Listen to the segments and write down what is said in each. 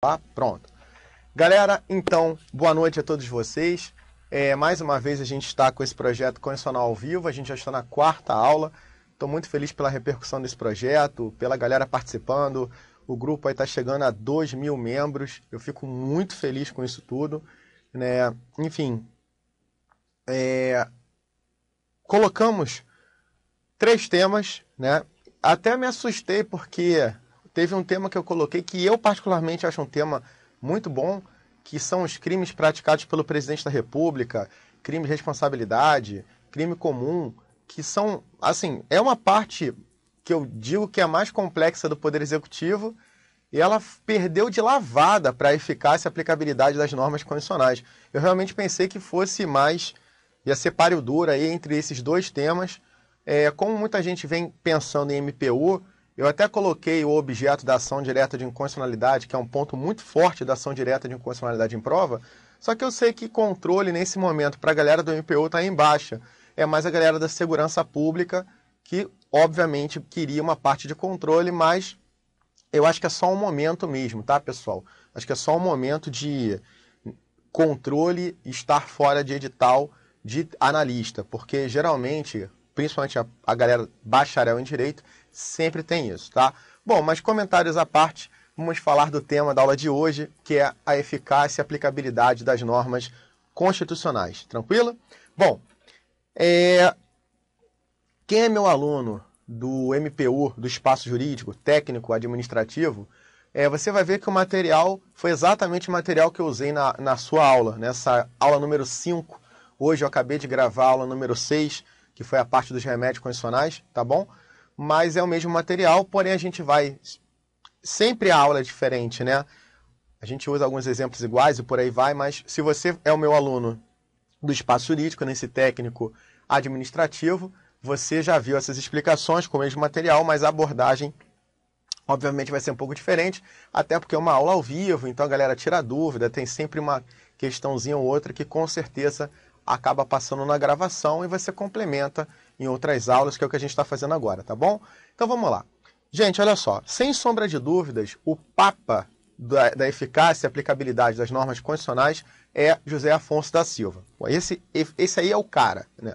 Tá? Pronto. Galera, então, boa noite a todos vocês. É, mais uma vez a gente está com esse projeto Condicional ao Vivo, a gente já está na quarta aula. Estou muito feliz pela repercussão desse projeto, pela galera participando. O grupo aí está chegando a 2 mil membros. Eu fico muito feliz com isso tudo. Né? Enfim, é... colocamos três temas, né? Até me assustei porque teve um tema que eu coloquei que eu particularmente acho um tema muito bom, que são os crimes praticados pelo presidente da República, crime de responsabilidade, crime comum, que são, assim, é uma parte que eu digo que é a mais complexa do Poder Executivo e ela perdeu de lavada para a eficácia e aplicabilidade das normas condicionais. Eu realmente pensei que fosse mais, ia ser páreo dura aí entre esses dois temas. É, como muita gente vem pensando em MPU, eu até coloquei o objeto da ação direta de inconstitucionalidade, que é um ponto muito forte da ação direta de inconstitucionalidade em prova, só que eu sei que controle nesse momento para a galera do MPU está em baixa. É mais a galera da segurança pública, que obviamente queria uma parte de controle, mas eu acho que é só um momento mesmo, tá, pessoal? Acho que é só um momento de controle estar fora de edital de analista, porque geralmente, principalmente a, a galera bacharel em direito, sempre tem isso, tá? Bom, mas comentários à parte, vamos falar do tema da aula de hoje, que é a eficácia e aplicabilidade das normas constitucionais, tranquilo? Bom, é... quem é meu aluno do MPU, do Espaço Jurídico, Técnico, Administrativo, é, você vai ver que o material foi exatamente o material que eu usei na, na sua aula, nessa aula número 5. Hoje eu acabei de gravar a aula número 6, que foi a parte dos remédios condicionais, tá bom? mas é o mesmo material, porém a gente vai. Sempre a aula é diferente, né? A gente usa alguns exemplos iguais e por aí vai, mas se você é o meu aluno do espaço jurídico, nesse técnico administrativo, você já viu essas explicações com o mesmo material, mas a abordagem obviamente vai ser um pouco diferente, até porque é uma aula ao vivo, então a galera tira dúvida, tem sempre uma questãozinha ou outra que com certeza acaba passando na gravação e você complementa em outras aulas, que é o que a gente está fazendo agora, tá bom? Então vamos lá. Gente, olha só, sem sombra de dúvidas, o papa da, da eficácia e aplicabilidade das normas constitucionais é José Afonso da Silva. Esse, esse aí é o cara, né?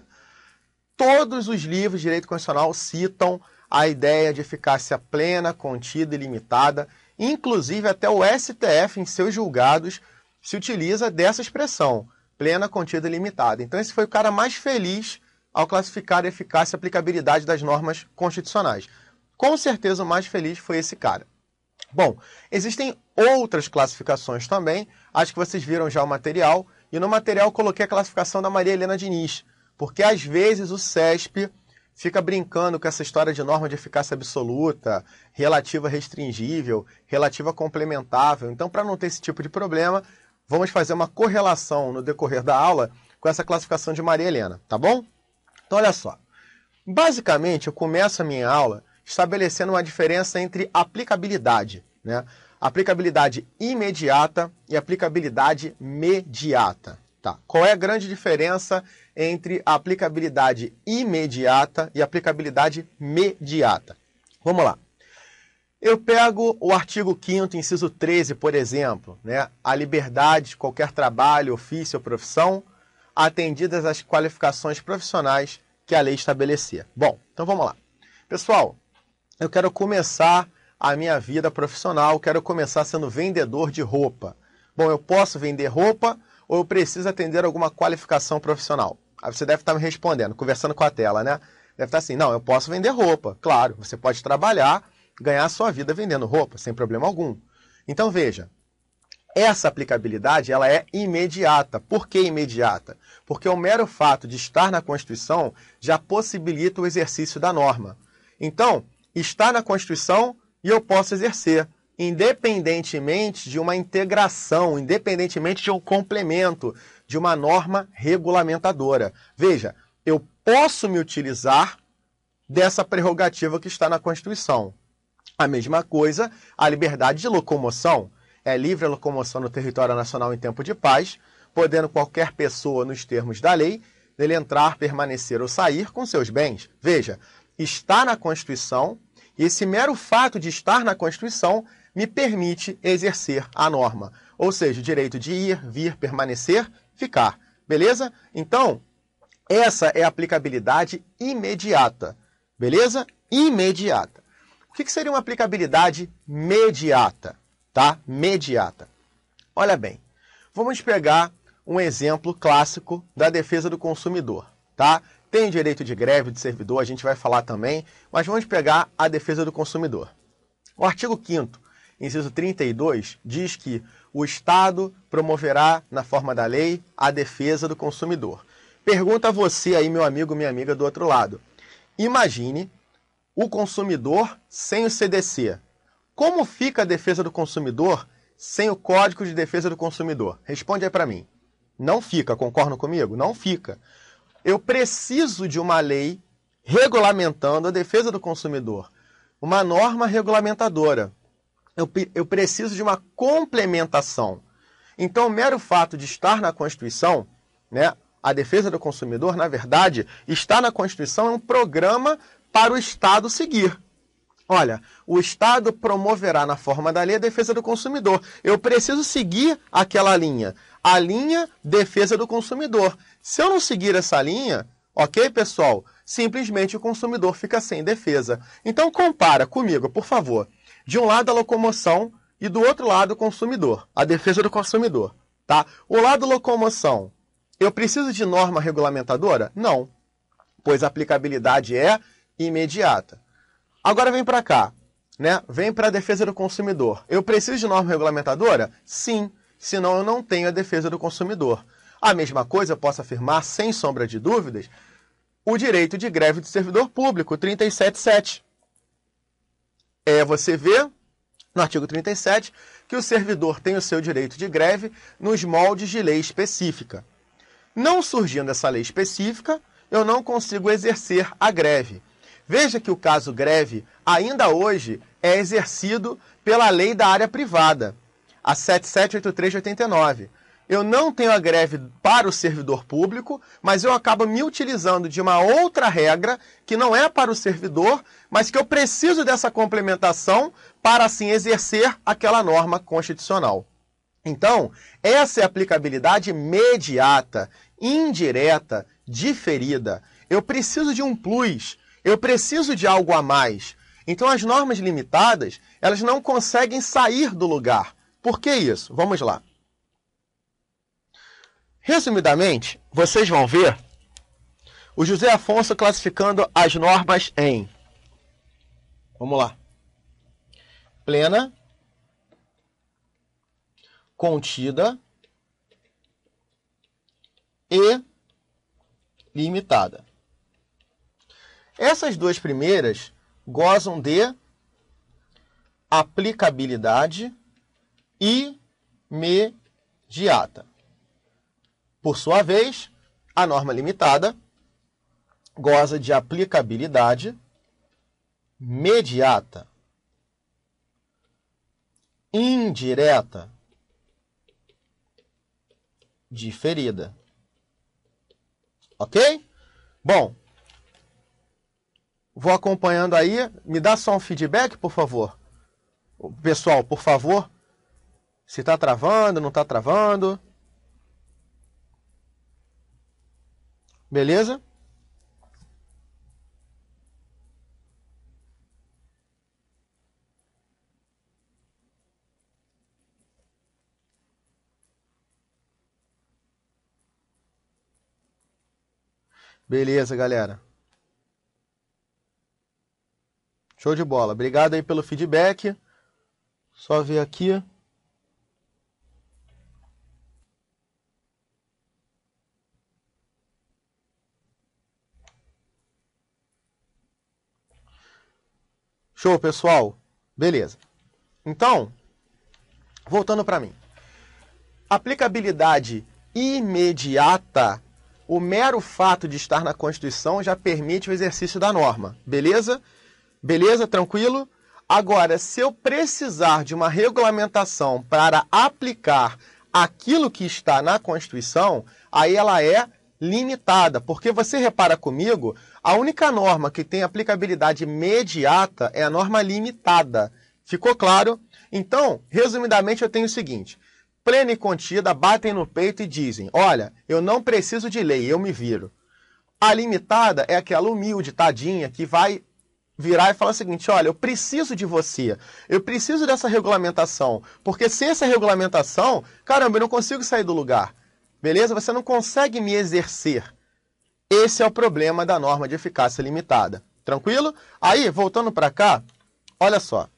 Todos os livros de direito constitucional citam a ideia de eficácia plena, contida e limitada, inclusive até o STF, em seus julgados, se utiliza dessa expressão, plena, contida e limitada. Então, esse foi o cara mais feliz ao classificar a eficácia e aplicabilidade das normas constitucionais. Com certeza o mais feliz foi esse cara. Bom, existem outras classificações também, acho que vocês viram já o material, e no material coloquei a classificação da Maria Helena Diniz, porque às vezes o CESP fica brincando com essa história de norma de eficácia absoluta, relativa restringível, relativa complementável. Então, para não ter esse tipo de problema, vamos fazer uma correlação no decorrer da aula com essa classificação de Maria Helena, tá bom? Então, olha só. Basicamente, eu começo a minha aula estabelecendo uma diferença entre aplicabilidade, né? aplicabilidade imediata e aplicabilidade mediata. Tá. Qual é a grande diferença entre a aplicabilidade imediata e a aplicabilidade mediata? Vamos lá. Eu pego o artigo 5 inciso 13, por exemplo, né? a liberdade de qualquer trabalho, ofício ou profissão, atendidas as qualificações profissionais que a lei estabelecia. Bom, então vamos lá. Pessoal, eu quero começar a minha vida profissional, quero começar sendo vendedor de roupa. Bom, eu posso vender roupa ou eu preciso atender alguma qualificação profissional? Aí você deve estar me respondendo, conversando com a tela, né? Deve estar assim, não, eu posso vender roupa. Claro, você pode trabalhar, ganhar a sua vida vendendo roupa, sem problema algum. Então veja, essa aplicabilidade ela é imediata. Por que imediata? Porque o mero fato de estar na Constituição já possibilita o exercício da norma. Então, está na Constituição e eu posso exercer, independentemente de uma integração, independentemente de um complemento, de uma norma regulamentadora. Veja, eu posso me utilizar dessa prerrogativa que está na Constituição. A mesma coisa, a liberdade de locomoção. É livre a locomoção no território nacional em tempo de paz, podendo qualquer pessoa, nos termos da lei, dele entrar, permanecer ou sair com seus bens. Veja, está na Constituição e esse mero fato de estar na Constituição me permite exercer a norma, ou seja, o direito de ir, vir, permanecer, ficar. Beleza? Então, essa é a aplicabilidade imediata. Beleza? Imediata. O que seria uma aplicabilidade mediata? tá? Mediata. Olha bem, vamos pegar um exemplo clássico da defesa do consumidor, tá? Tem direito de greve de servidor, a gente vai falar também, mas vamos pegar a defesa do consumidor. O artigo 5 inciso 32, diz que o Estado promoverá, na forma da lei, a defesa do consumidor. Pergunta a você aí, meu amigo, minha amiga do outro lado. Imagine o consumidor sem o CDC, como fica a defesa do consumidor sem o Código de Defesa do Consumidor? Responde aí para mim. Não fica, concordam comigo? Não fica. Eu preciso de uma lei regulamentando a defesa do consumidor, uma norma regulamentadora. Eu, eu preciso de uma complementação. Então, o mero fato de estar na Constituição, né, a defesa do consumidor, na verdade, está na Constituição, é um programa para o Estado seguir. Olha, o Estado promoverá na forma da lei a defesa do consumidor. Eu preciso seguir aquela linha. A linha defesa do consumidor. Se eu não seguir essa linha, ok, pessoal? Simplesmente o consumidor fica sem defesa. Então compara comigo, por favor. De um lado a locomoção e do outro lado o consumidor, a defesa do consumidor, tá? O lado locomoção, eu preciso de norma regulamentadora? Não, pois a aplicabilidade é imediata. Agora vem para cá, né? Vem para a defesa do consumidor. Eu preciso de norma regulamentadora? Sim, senão eu não tenho a defesa do consumidor. A mesma coisa eu posso afirmar, sem sombra de dúvidas, o direito de greve do servidor público, 377. É, você vê no artigo 37 que o servidor tem o seu direito de greve nos moldes de lei específica. Não surgindo essa lei específica, eu não consigo exercer a greve. Veja que o caso greve, ainda hoje, é exercido pela lei da área privada, a 7783 de 89. Eu não tenho a greve para o servidor público, mas eu acabo me utilizando de uma outra regra que não é para o servidor, mas que eu preciso dessa complementação para assim exercer aquela norma constitucional. Então, essa é a aplicabilidade imediata, indireta, diferida. Eu preciso de um plus eu preciso de algo a mais. Então as normas limitadas, elas não conseguem sair do lugar. Por que isso? Vamos lá. Resumidamente, vocês vão ver o José Afonso classificando as normas em Vamos lá. Plena, contida e limitada. Essas duas primeiras gozam de aplicabilidade imediata. Por sua vez, a norma limitada goza de aplicabilidade mediata, indireta, diferida. Ok? Bom, Vou acompanhando aí. Me dá só um feedback, por favor. Pessoal, por favor. Se está travando, não está travando. Beleza? Beleza, galera. Show de bola. Obrigado aí pelo feedback. Só ver aqui. Show, pessoal. Beleza. Então, voltando para mim. Aplicabilidade imediata, o mero fato de estar na Constituição já permite o exercício da norma, beleza? Beleza? Tranquilo? Agora, se eu precisar de uma regulamentação para aplicar aquilo que está na Constituição, aí ela é limitada, porque você repara comigo, a única norma que tem aplicabilidade imediata é a norma limitada. Ficou claro? Então, resumidamente, eu tenho o seguinte: plena e contida batem no peito e dizem: Olha, eu não preciso de lei, eu me viro. A limitada é aquela humilde, tadinha, que vai virar e falar o seguinte: olha, eu preciso de você, eu preciso dessa regulamentação, porque sem essa regulamentação, caramba, eu não consigo sair do lugar, beleza? Você não consegue me exercer. Esse é o problema da norma de eficácia limitada. Tranquilo? Aí, voltando para cá, olha só.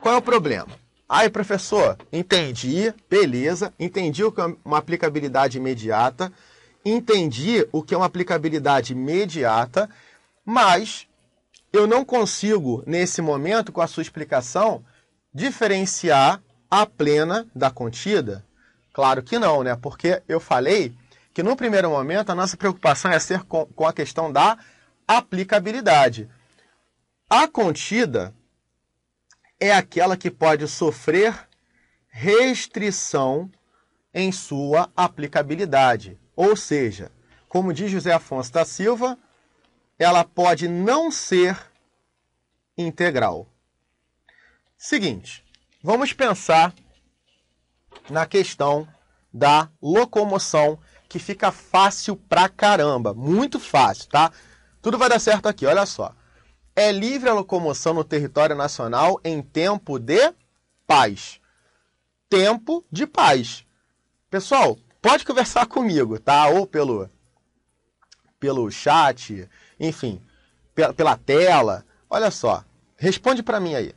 Qual é o problema? Aí, professor, entendi, beleza, entendi o que é uma aplicabilidade imediata, entendi o que é uma aplicabilidade imediata, mas eu não consigo, nesse momento, com a sua explicação, diferenciar a plena da contida? Claro que não, né? Porque eu falei que no primeiro momento a nossa preocupação é ser com, com a questão da aplicabilidade. A contida é aquela que pode sofrer restrição em sua aplicabilidade. Ou seja, como diz José Afonso da Silva, ela pode não ser integral. Seguinte, vamos pensar na questão da locomoção que fica fácil pra caramba, muito fácil, tá? Tudo vai dar certo aqui, olha só. É livre a locomoção no território nacional em tempo de paz. Tempo de paz. Pessoal, pode conversar comigo, tá? Ou pelo pelo chat, enfim, pela tela. Olha só, responde para mim aí.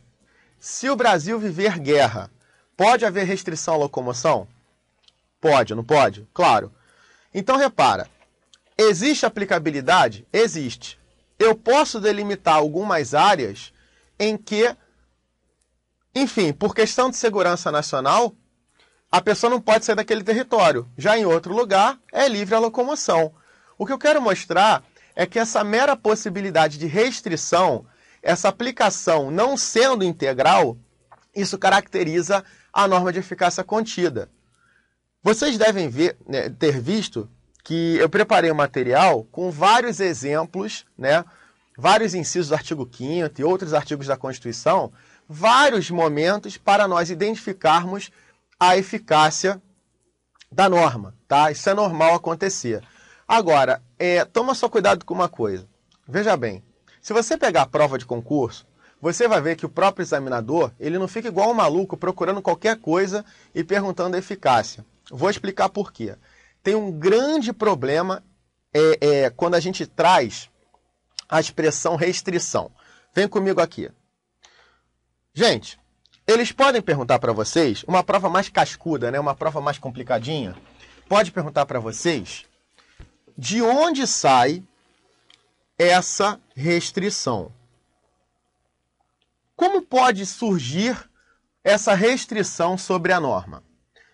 Se o Brasil viver guerra, pode haver restrição à locomoção? Pode, não pode? Claro. Então repara, existe aplicabilidade? Existe. Eu posso delimitar algumas áreas em que, enfim, por questão de segurança nacional, a pessoa não pode sair daquele território. Já em outro lugar, é livre a locomoção. O que eu quero mostrar é que essa mera possibilidade de restrição, essa aplicação não sendo integral, isso caracteriza a norma de eficácia contida. Vocês devem ver, né, ter visto que eu preparei um material com vários exemplos, né, vários incisos do artigo 5 e outros artigos da Constituição, vários momentos para nós identificarmos a eficácia da norma. Tá? Isso é normal acontecer. Agora, é, toma só cuidado com uma coisa. Veja bem, se você pegar a prova de concurso, você vai ver que o próprio examinador ele não fica igual um maluco procurando qualquer coisa e perguntando a eficácia. Vou explicar por quê. Tem um grande problema é, é, quando a gente traz a expressão restrição. Vem comigo aqui. Gente, eles podem perguntar para vocês uma prova mais cascuda, né? uma prova mais complicadinha. Pode perguntar para vocês de onde sai essa restrição? Como pode surgir essa restrição sobre a norma?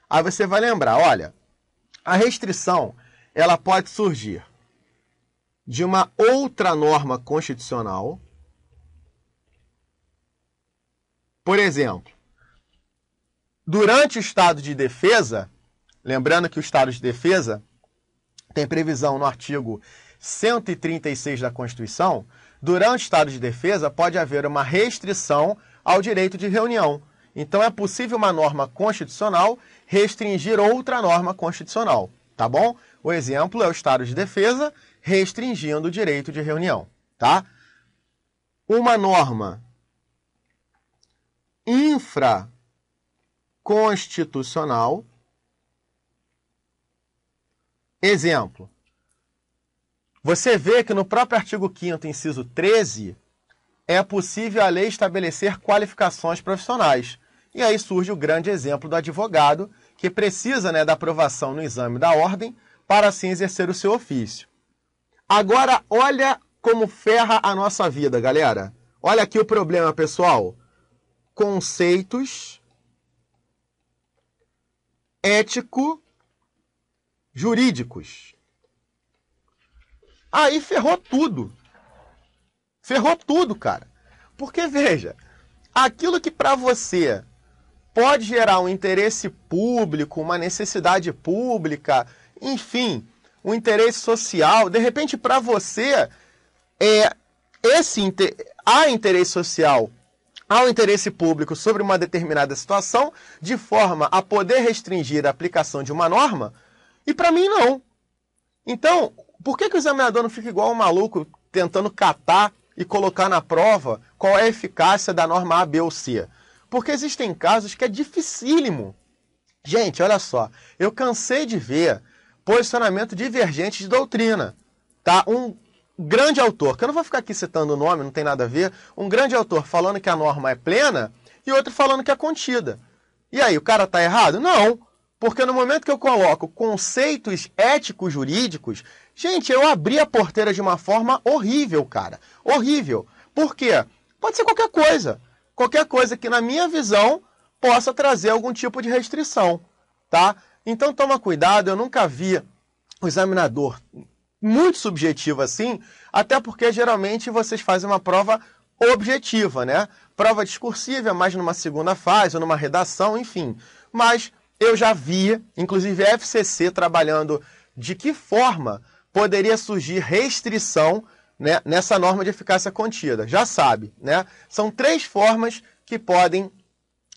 Aí você vai lembrar, olha, a restrição ela pode surgir de uma outra norma constitucional. Por exemplo, durante o estado de defesa, lembrando que o estado de defesa tem previsão no artigo 136 da Constituição, durante o estado de defesa pode haver uma restrição ao direito de reunião. Então é possível uma norma constitucional restringir outra norma constitucional, tá bom? O exemplo é o estado de defesa restringindo o direito de reunião, tá? Uma norma infraconstitucional Exemplo. Você vê que no próprio artigo 5 inciso 13, é possível a lei estabelecer qualificações profissionais. E aí surge o grande exemplo do advogado, que precisa né, da aprovação no exame da ordem para assim exercer o seu ofício. Agora, olha como ferra a nossa vida, galera. Olha aqui o problema, pessoal. Conceitos ético jurídicos. Aí ferrou tudo. Ferrou tudo, cara. Porque veja, aquilo que para você pode gerar um interesse público, uma necessidade pública, enfim, um interesse social, de repente para você é esse inter... há interesse social, há um interesse público sobre uma determinada situação, de forma a poder restringir a aplicação de uma norma, e para mim, não. Então, por que, que o examinador não fica igual um maluco tentando catar e colocar na prova qual é a eficácia da norma A, B ou C? Porque existem casos que é dificílimo. Gente, olha só, eu cansei de ver posicionamento divergente de doutrina. Tá? Um grande autor, que eu não vou ficar aqui citando o nome, não tem nada a ver, um grande autor falando que a norma é plena e outro falando que é contida. E aí, o cara está errado? Não. Porque no momento que eu coloco conceitos éticos jurídicos, gente, eu abri a porteira de uma forma horrível, cara. Horrível. Por quê? Pode ser qualquer coisa. Qualquer coisa que, na minha visão, possa trazer algum tipo de restrição, tá? Então toma cuidado, eu nunca vi o examinador muito subjetivo assim, até porque geralmente vocês fazem uma prova objetiva, né? Prova discursiva, mais numa segunda fase ou numa redação, enfim. Mas eu já via, inclusive a FCC trabalhando de que forma poderia surgir restrição né, nessa norma de eficácia contida. Já sabe, né? São três formas que podem,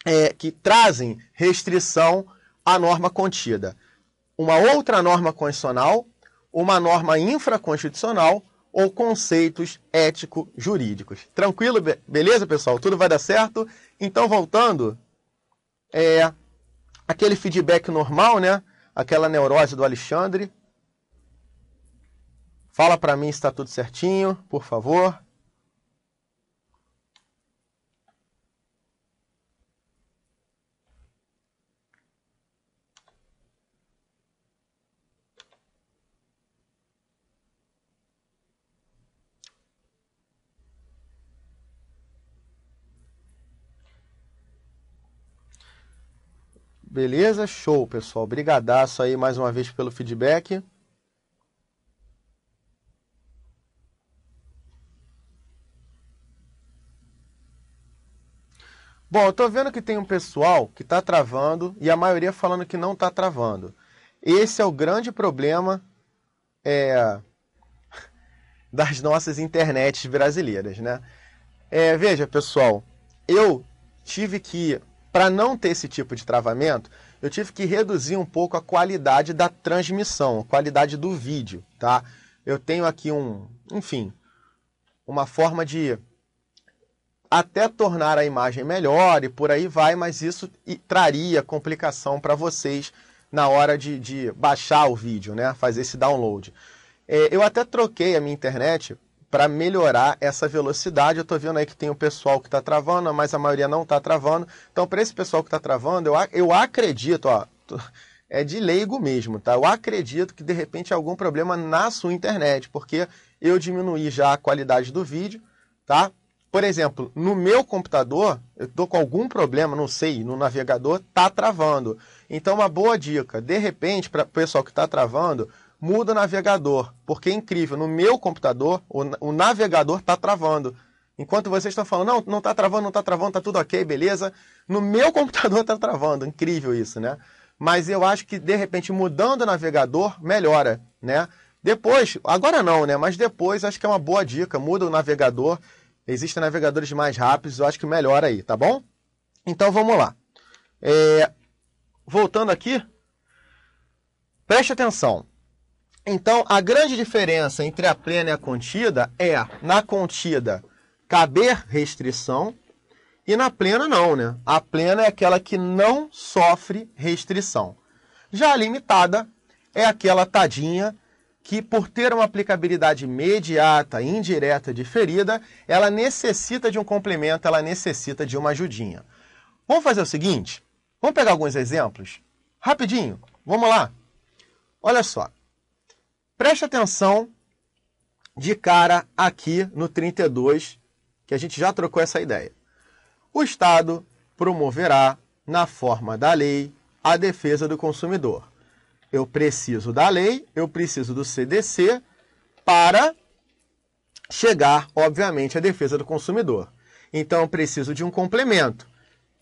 é, que trazem restrição à norma contida. Uma outra norma constitucional, uma norma infraconstitucional ou conceitos ético-jurídicos. Tranquilo? Be beleza, pessoal? Tudo vai dar certo? Então, voltando, é, aquele feedback normal, né? Aquela neurose do Alexandre. Fala para mim se está tudo certinho, por favor. Beleza? Show, pessoal. Brigadaço aí mais uma vez pelo feedback. Bom, eu tô vendo que tem um pessoal que está travando e a maioria falando que não está travando. Esse é o grande problema é, das nossas internets brasileiras, né? É, veja, pessoal, eu tive que para não ter esse tipo de travamento, eu tive que reduzir um pouco a qualidade da transmissão, a qualidade do vídeo, tá? Eu tenho aqui um, enfim, uma forma de até tornar a imagem melhor e por aí vai, mas isso traria complicação para vocês na hora de, de, baixar o vídeo, né? Fazer esse download. É, eu até troquei a minha internet para melhorar essa velocidade. Eu estou vendo aí que tem o pessoal que está travando, mas a maioria não está travando. Então, para esse pessoal que está travando, eu, eu acredito, ó, é de leigo mesmo, tá? Eu acredito que de repente algum problema na sua internet, porque eu diminuí já a qualidade do vídeo, tá? Por exemplo, no meu computador, eu estou com algum problema, não sei, no navegador, está travando. Então, uma boa dica, de repente, para o pessoal que está travando, muda o navegador, porque é incrível, no meu computador o, o navegador está travando. Enquanto vocês estão falando, não, não está travando, não está travando, está tudo ok, beleza. No meu computador está travando, incrível isso, né? Mas eu acho que, de repente, mudando o navegador, melhora, né? Depois, agora não, né? Mas depois, acho que é uma boa dica, muda o navegador. Existem navegadores mais rápidos, eu acho que melhora aí, tá bom? Então, vamos lá. É... Voltando aqui, preste atenção. Então, a grande diferença entre a plena e a contida é, na contida, caber restrição e na plena não, né? A plena é aquela que não sofre restrição. Já a limitada é aquela tadinha que, por ter uma aplicabilidade imediata, indireta, diferida, ela necessita de um complemento, ela necessita de uma ajudinha. Vamos fazer o seguinte? Vamos pegar alguns exemplos? Rapidinho, vamos lá? Olha só. Preste atenção de cara aqui no 32, que a gente já trocou essa ideia. O Estado promoverá, na forma da lei, a defesa do consumidor. Eu preciso da lei, eu preciso do CDC para chegar, obviamente, à defesa do consumidor. Então, eu preciso de um complemento.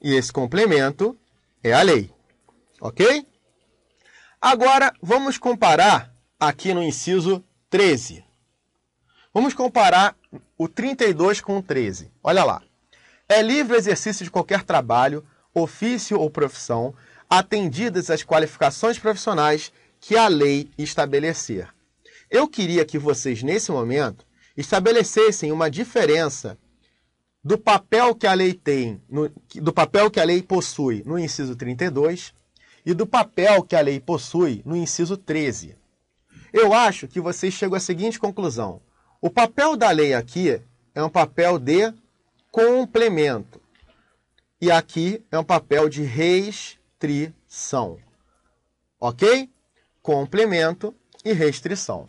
E esse complemento é a lei. Ok? Agora, vamos comparar aqui no inciso 13. Vamos comparar o 32 com o 13. Olha lá. É livre o exercício de qualquer trabalho, ofício ou profissão, atendidas as qualificações profissionais que a lei estabelecer. Eu queria que vocês, nesse momento, estabelecessem uma diferença do papel que a lei tem, no, do papel que a lei possui no inciso 32 e do papel que a lei possui no inciso 13. Eu acho que vocês chegam à seguinte conclusão: o papel da lei aqui é um papel de complemento. E aqui é um papel de restrição. Ok? Complemento e restrição.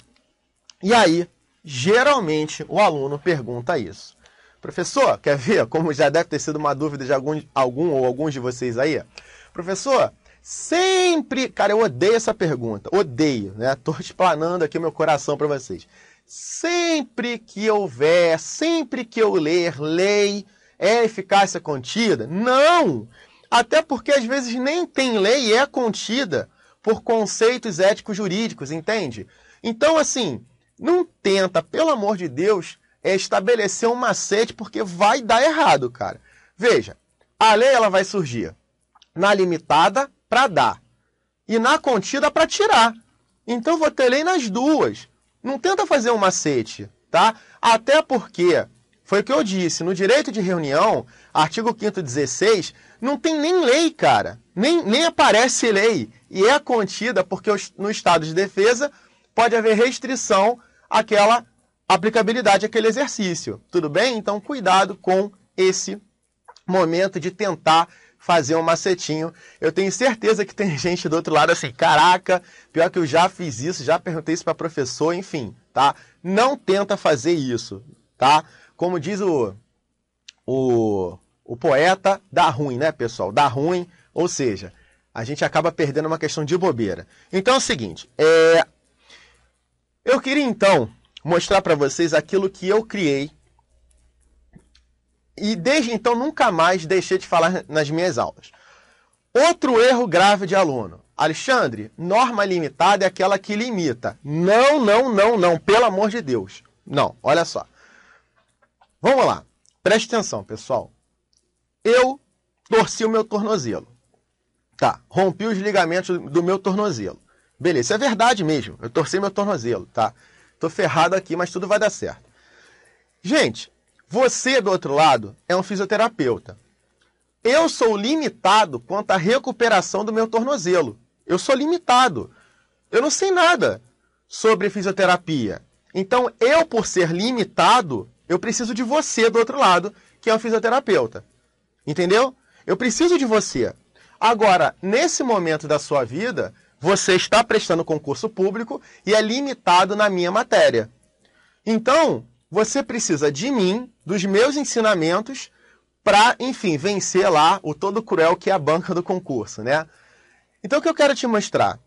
E aí, geralmente, o aluno pergunta isso. Professor, quer ver? Como já deve ter sido uma dúvida de algum, algum ou alguns de vocês aí. Professor, Sempre, cara, eu odeio essa pergunta, odeio, né? Tô explanando aqui o meu coração para vocês. Sempre que houver, sempre que eu ler lei, é eficácia contida? Não! Até porque às vezes nem tem lei e é contida por conceitos éticos jurídicos, entende? Então, assim, não tenta, pelo amor de Deus, é, estabelecer um macete porque vai dar errado, cara. Veja, a lei ela vai surgir na limitada para dar e na contida para tirar. Então vou ter lei nas duas. Não tenta fazer um macete, tá? Até porque foi o que eu disse, no direito de reunião, artigo 516, não tem nem lei, cara. Nem, nem aparece lei. E é contida porque no estado de defesa pode haver restrição àquela aplicabilidade, aquele exercício. Tudo bem? Então, cuidado com esse momento de tentar fazer um macetinho. Eu tenho certeza que tem gente do outro lado assim, caraca, pior que eu já fiz isso, já perguntei isso para professor, enfim, tá? Não tenta fazer isso, tá? Como diz o o, o poeta, dá ruim, né, pessoal? Dá ruim, ou seja, a gente acaba perdendo uma questão de bobeira. Então é o seguinte, é eu queria então mostrar para vocês aquilo que eu criei e desde então nunca mais deixei de falar nas minhas aulas. Outro erro grave de aluno. Alexandre, norma limitada é aquela que limita. Não, não, não, não, pelo amor de Deus. Não, olha só. Vamos lá. Preste atenção, pessoal. Eu torci o meu tornozelo. Tá, rompi os ligamentos do meu tornozelo. Beleza, é verdade mesmo. Eu torci meu tornozelo, tá? Tô ferrado aqui, mas tudo vai dar certo. Gente, você, do outro lado, é um fisioterapeuta. Eu sou limitado quanto à recuperação do meu tornozelo. Eu sou limitado. Eu não sei nada sobre fisioterapia. Então, eu, por ser limitado, eu preciso de você do outro lado, que é um fisioterapeuta. Entendeu? Eu preciso de você. Agora, nesse momento da sua vida, você está prestando concurso público e é limitado na minha matéria. Então, você precisa de mim, dos meus ensinamentos, para, enfim, vencer lá o todo cruel que é a banca do concurso, né? Então, o que eu quero te mostrar?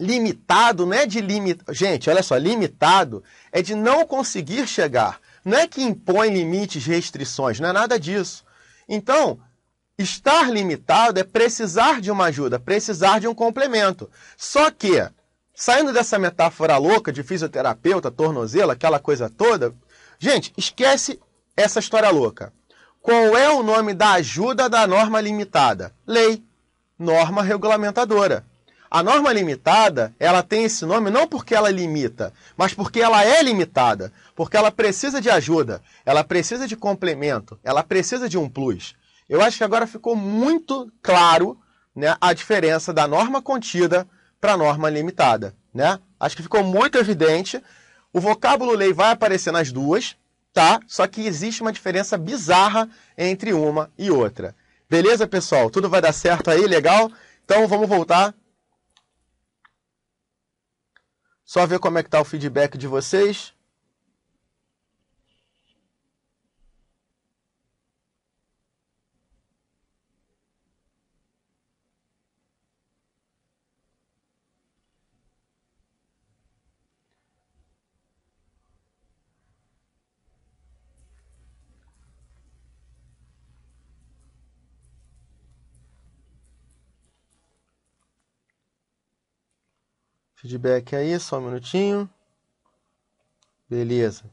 Limitado não é de limitar. Gente, olha só, limitado é de não conseguir chegar. Não é que impõe limites, restrições, não é nada disso. Então, estar limitado é precisar de uma ajuda, precisar de um complemento. Só que Saindo dessa metáfora louca de fisioterapeuta, tornozelo, aquela coisa toda, gente, esquece essa história louca. Qual é o nome da ajuda da norma limitada? Lei, norma regulamentadora. A norma limitada, ela tem esse nome não porque ela limita, mas porque ela é limitada, porque ela precisa de ajuda, ela precisa de complemento, ela precisa de um plus. Eu acho que agora ficou muito claro né, a diferença da norma contida para norma limitada. Né? Acho que ficou muito evidente. O vocábulo lei vai aparecer nas duas, tá? Só que existe uma diferença bizarra entre uma e outra. Beleza, pessoal? Tudo vai dar certo aí? Legal? Então vamos voltar. Só ver como é que tá o feedback de vocês. feedback aí, só um minutinho. Beleza.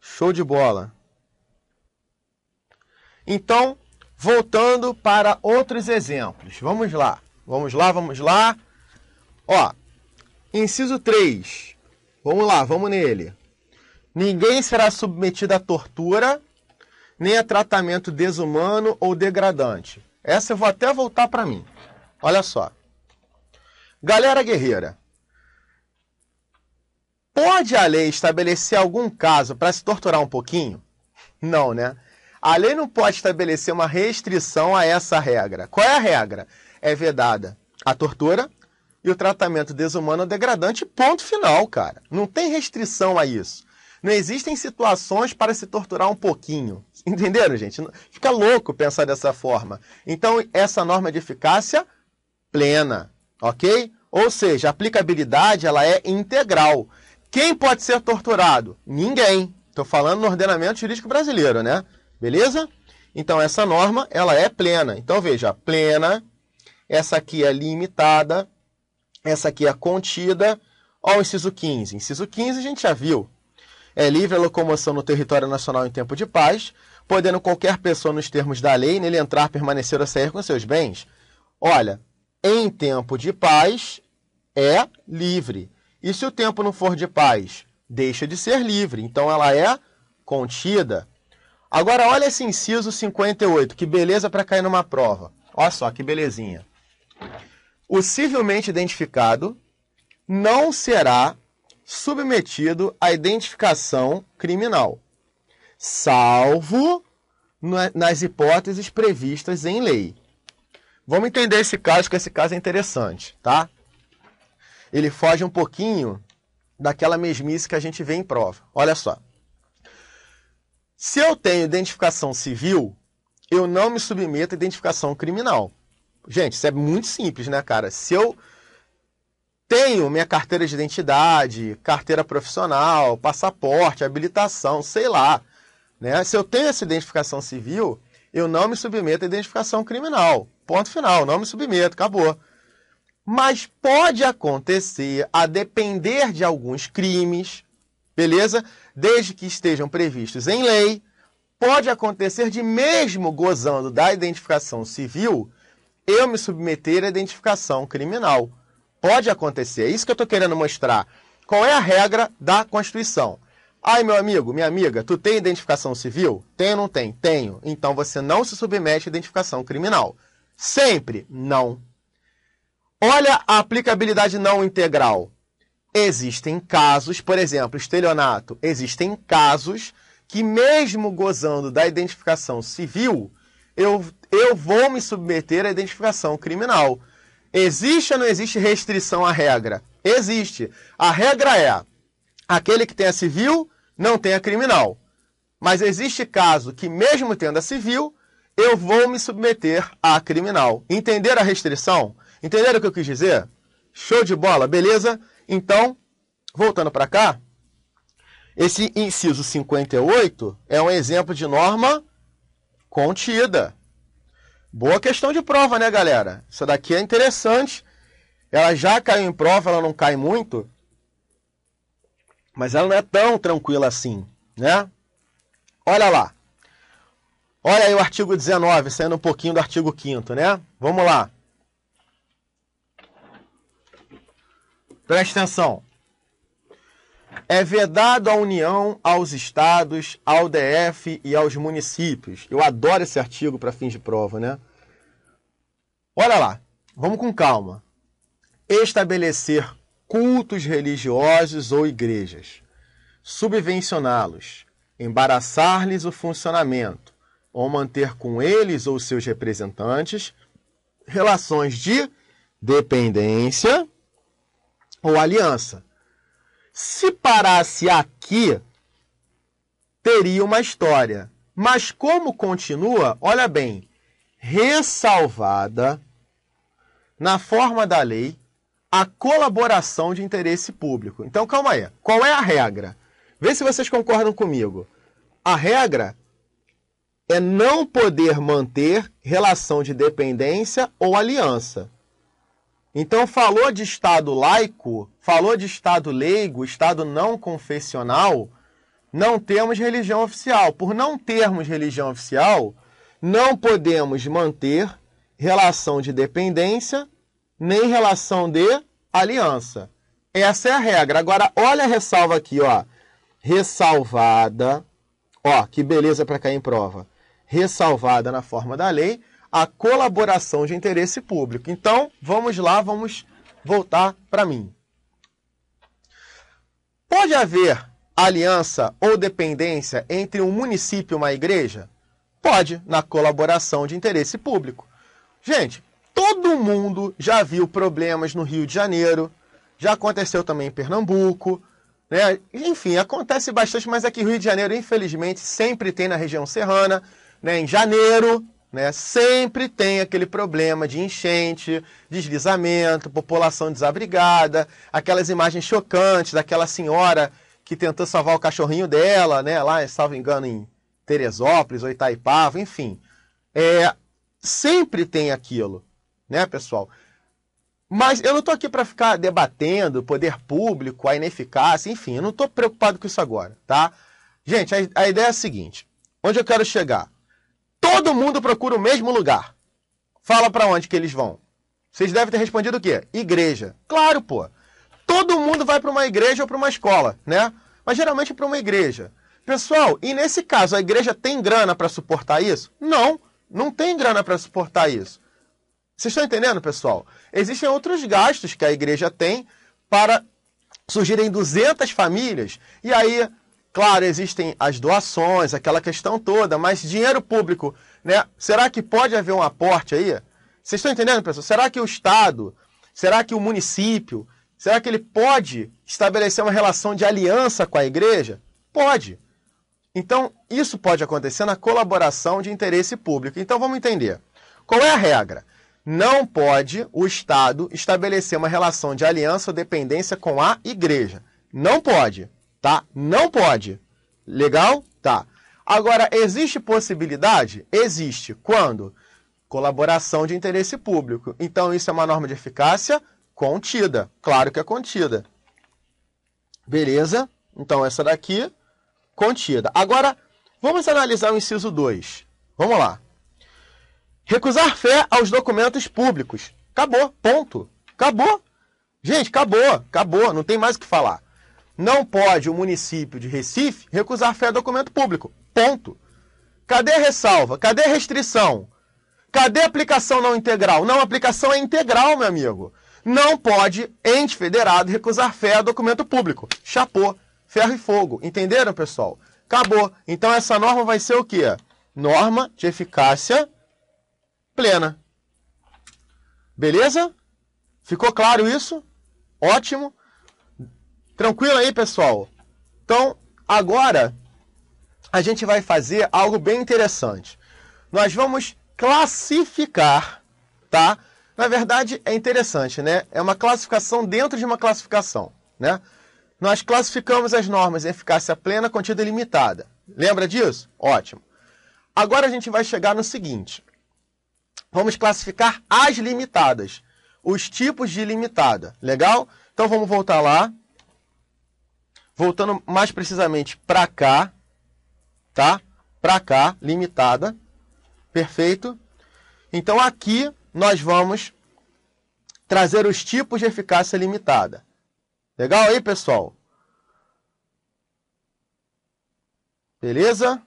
Show de bola. Então, voltando para outros exemplos. Vamos lá. Vamos lá, vamos lá. Ó, inciso 3. Vamos lá, vamos nele. Ninguém será submetido à tortura, nem a tratamento desumano ou degradante. Essa eu vou até voltar para mim. Olha só. Galera guerreira, pode a lei estabelecer algum caso para se torturar um pouquinho? Não, né? A lei não pode estabelecer uma restrição a essa regra. Qual é a regra? É vedada a tortura e o tratamento desumano ou degradante, ponto final, cara. Não tem restrição a isso. Não existem situações para se torturar um pouquinho. Entenderam, gente? Fica louco pensar dessa forma. Então, essa norma de eficácia plena ok? Ou seja, a aplicabilidade ela é integral. Quem pode ser torturado? Ninguém. Estou falando no ordenamento jurídico brasileiro, né? Beleza? Então, essa norma ela é plena. Então, veja, plena, essa aqui é limitada, essa aqui é contida. Olha o inciso 15. Inciso 15 a gente já viu. É livre a locomoção no território nacional em tempo de paz, podendo qualquer pessoa, nos termos da lei, nele entrar, permanecer ou sair com seus bens. Olha, em tempo de paz é livre. E se o tempo não for de paz, deixa de ser livre. Então ela é contida. Agora olha esse inciso 58, que beleza para cair numa prova. Olha só que belezinha. O civilmente identificado não será submetido à identificação criminal, salvo nas hipóteses previstas em lei. Vamos entender esse caso, que esse caso é interessante, tá? Ele foge um pouquinho daquela mesmice que a gente vê em prova. Olha só. Se eu tenho identificação civil, eu não me submeto à identificação criminal. Gente, isso é muito simples, né, cara? Se eu tenho minha carteira de identidade, carteira profissional, passaporte, habilitação, sei lá, né? Se eu tenho essa identificação civil, eu não me submeto à identificação criminal. Ponto final, não me submeto, acabou. Mas pode acontecer, a depender de alguns crimes, beleza? Desde que estejam previstos em lei, pode acontecer de mesmo gozando da identificação civil, eu me submeter à identificação criminal. Pode acontecer, é isso que eu estou querendo mostrar. Qual é a regra da Constituição? Ai, meu amigo, minha amiga, tu tem identificação civil? Tem ou não tem? Tenho. Então você não se submete à identificação criminal. Sempre não. Olha a aplicabilidade não integral. Existem casos, por exemplo, estelionato, existem casos que, mesmo gozando da identificação civil, eu, eu vou me submeter à identificação criminal. Existe ou não existe restrição à regra? Existe. A regra é aquele que tem a civil não tem a criminal. Mas existe caso que, mesmo tendo a civil, eu vou me submeter a criminal. Entenderam a restrição? Entenderam o que eu quis dizer? Show de bola, beleza? Então, voltando para cá, esse inciso 58 é um exemplo de norma contida. Boa questão de prova, né, galera? Isso daqui é interessante. Ela já caiu em prova, ela não cai muito, mas ela não é tão tranquila assim, né? Olha lá. Olha aí o artigo 19, saindo um pouquinho do artigo 5 né? Vamos lá. Preste atenção. É vedado à União, aos estados, ao DF e aos municípios. Eu adoro esse artigo para fins de prova, né? Olha lá. Vamos com calma. Estabelecer cultos religiosos ou igrejas, subvencioná-los, embaraçar-lhes o funcionamento ou manter com eles ou seus representantes relações de dependência ou aliança. Se parasse aqui, teria uma história. Mas como continua, olha bem, ressalvada na forma da lei a colaboração de interesse público. Então, calma aí. Qual é a regra? Vê se vocês concordam comigo. A regra é não poder manter relação de dependência ou aliança. Então, falou de Estado laico, falou de Estado leigo, Estado não confessional, não temos religião oficial. Por não termos religião oficial, não podemos manter relação de dependência nem relação de aliança. Essa é a regra. Agora, olha a ressalva aqui, ó. Ressalvada, ó, que beleza para cair em prova. Ressalvada na forma da lei a colaboração de interesse público. Então, vamos lá, vamos voltar para mim. Pode haver aliança ou dependência entre um município e uma igreja? Pode, na colaboração de interesse público. Gente, Todo mundo já viu problemas no Rio de Janeiro, já aconteceu também em Pernambuco, né? Enfim, acontece bastante, mas aqui Rio de Janeiro, infelizmente, sempre tem na região serrana, né? Em janeiro, né? Sempre tem aquele problema de enchente, deslizamento, população desabrigada, aquelas imagens chocantes daquela senhora que tentou salvar o cachorrinho dela, né? Lá, salvo engano, em Teresópolis ou Itaipava, enfim. É, sempre tem aquilo né, pessoal? Mas eu não estou aqui para ficar debatendo poder público, a ineficácia, enfim, eu não estou preocupado com isso agora, tá? Gente, a, a ideia é a seguinte: onde eu quero chegar? Todo mundo procura o mesmo lugar. Fala para onde que eles vão. Vocês devem ter respondido o quê? Igreja. Claro, pô. Todo mundo vai para uma igreja ou para uma escola, né? Mas geralmente para uma igreja. Pessoal, e nesse caso, a igreja tem grana para suportar isso? Não, não tem grana para suportar isso. Vocês estão entendendo, pessoal? Existem outros gastos que a igreja tem para surgirem 200 famílias e aí, claro, existem as doações, aquela questão toda, mas dinheiro público, né? Será que pode haver um aporte aí? Vocês estão entendendo, pessoal? Será que o Estado, será que o município, será que ele pode estabelecer uma relação de aliança com a igreja? Pode. Então, isso pode acontecer na colaboração de interesse público. Então, vamos entender. Qual é a regra? não pode o Estado estabelecer uma relação de aliança ou dependência com a igreja. Não pode, tá? Não pode. Legal? Tá. Agora, existe possibilidade? Existe. Quando? Colaboração de interesse público. Então, isso é uma norma de eficácia contida. Claro que é contida. Beleza? Então, essa daqui, contida. Agora, vamos analisar o inciso 2. Vamos lá. Recusar fé aos documentos públicos. Acabou, ponto. Acabou. Gente, acabou, acabou, não tem mais o que falar. Não pode o município de Recife recusar fé a documento público. Ponto. Cadê a ressalva? Cadê a restrição? Cadê a aplicação não integral? Não, a aplicação é integral, meu amigo. Não pode ente federado recusar fé a documento público. Chapou. Ferro e fogo. Entenderam, pessoal? Acabou. Então essa norma vai ser o quê? Norma de eficácia plena. Beleza? Ficou claro isso? Ótimo. Tranquilo aí, pessoal? Então, agora a gente vai fazer algo bem interessante. Nós vamos classificar, tá? Na verdade, é interessante, né? É uma classificação dentro de uma classificação, né? Nós classificamos as normas em eficácia plena, contida e limitada. Lembra disso? Ótimo. Agora a gente vai chegar no seguinte vamos classificar as limitadas, os tipos de limitada, legal? Então vamos voltar lá, voltando mais precisamente para cá, tá? Para cá, limitada, perfeito? Então aqui nós vamos trazer os tipos de eficácia limitada. Legal aí, pessoal? Beleza?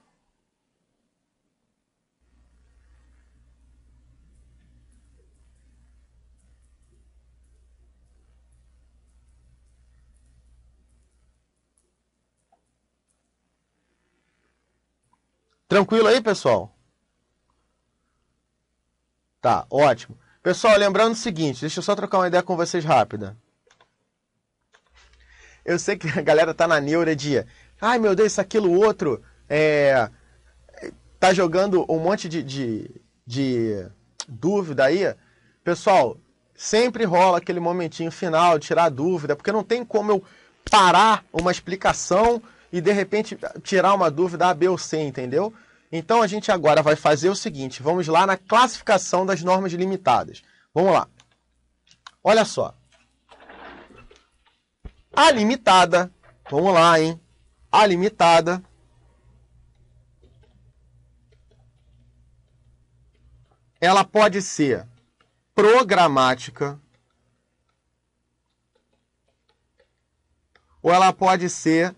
Tranquilo aí, pessoal? Tá, ótimo. Pessoal, lembrando o seguinte, deixa eu só trocar uma ideia com vocês rápida. Eu sei que a galera tá na neura de, ai meu Deus, isso, aquilo, outro, é, tá jogando um monte de, de, de dúvida aí. Pessoal, sempre rola aquele momentinho final de tirar dúvida, porque não tem como eu parar uma explicação e de repente tirar uma dúvida A, B ou C, entendeu? Então a gente agora vai fazer o seguinte, vamos lá na classificação das normas limitadas. Vamos lá. Olha só. A limitada, vamos lá, hein? A limitada ela pode ser programática ou ela pode ser